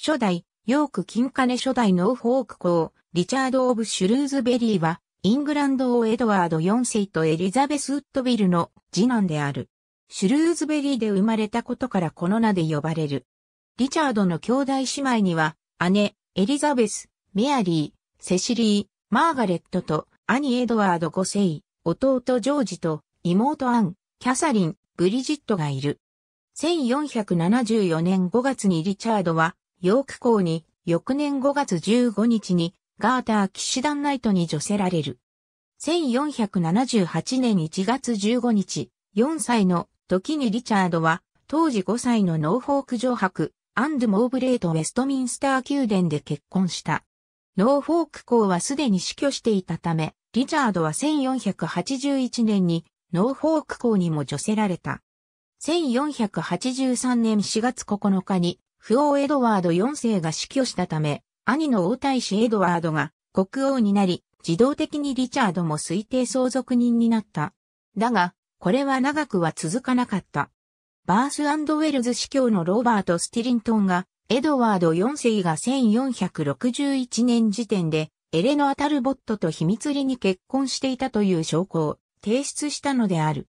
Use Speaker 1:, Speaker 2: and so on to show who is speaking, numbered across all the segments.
Speaker 1: 初代、ヨーク金金初代ノーフォーク公、リチャード・オブ・シュルーズベリーは、イングランド王エドワード4世とエリザベス・ウッドビルの次男である。シュルーズベリーで生まれたことからこの名で呼ばれる。リチャードの兄弟姉妹には、姉、エリザベス、メアリー、セシリー、マーガレットと、兄エドワード5世、弟ジョージと、妹アン、キャサリン、ブリジットがいる。1474年5月にリチャードは、ヨーク港に翌年5月15日にガーター騎士団ナイトに除せられる。1478年1月15日、4歳の時にリチャードは当時5歳のノーフォーク城博、アンド・モーブレート・ウェストミンスター宮殿で結婚した。ノーフォーク校はすでに死去していたため、リチャードは1481年にノーフォーク校にも除せられた。1483年4月9日に不王エドワード4世が死去したため、兄の王太子エドワードが国王になり、自動的にリチャードも推定相続人になった。だが、これは長くは続かなかった。バースウェルズ司教のローバート・スティリントンが、エドワード4世が1461年時点で、エレノア・タルボットと秘密裏に結婚していたという証拠を提出したのである。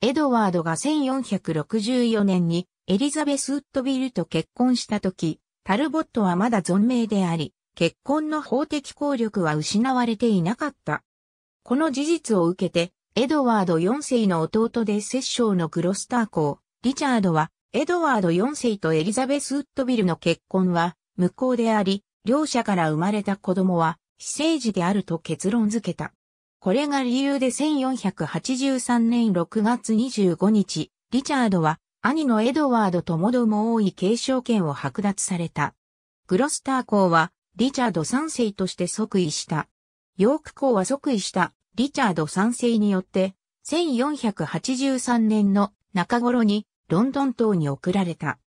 Speaker 1: エドワードが1464年にエリザベス・ウッドビルと結婚した時、タルボットはまだ存命であり、結婚の法的効力は失われていなかった。この事実を受けて、エドワード4世の弟で摂政のグロスター公、リチャードは、エドワード4世とエリザベス・ウッドビルの結婚は無効であり、両者から生まれた子供は、非政治であると結論付けた。これが理由で1483年6月25日、リチャードは兄のエドワードともども多い継承権を剥奪された。グロスター公はリチャード3世として即位した。ヨーク公は即位したリチャード3世によって、1483年の中頃にロンドン島に送られた。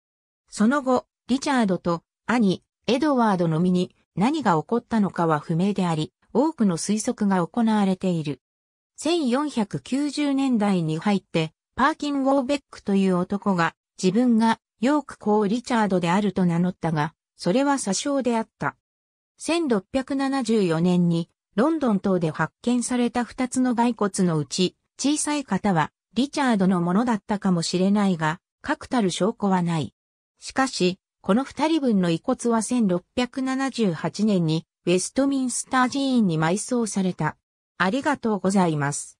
Speaker 1: その後、リチャードと兄、エドワードの身に何が起こったのかは不明であり、多くの推測が行われている。1490年代に入って、パーキン・ウォーベックという男が、自分がヨークー・リチャードであると名乗ったが、それは詐称であった。1674年に、ロンドン島で発見された二つの骸骨のうち、小さい方は、リチャードのものだったかもしれないが、確たる証拠はない。しかし、この二人分の遺骨は1678年にウェストミンスター寺院に埋葬された。ありがとうございます。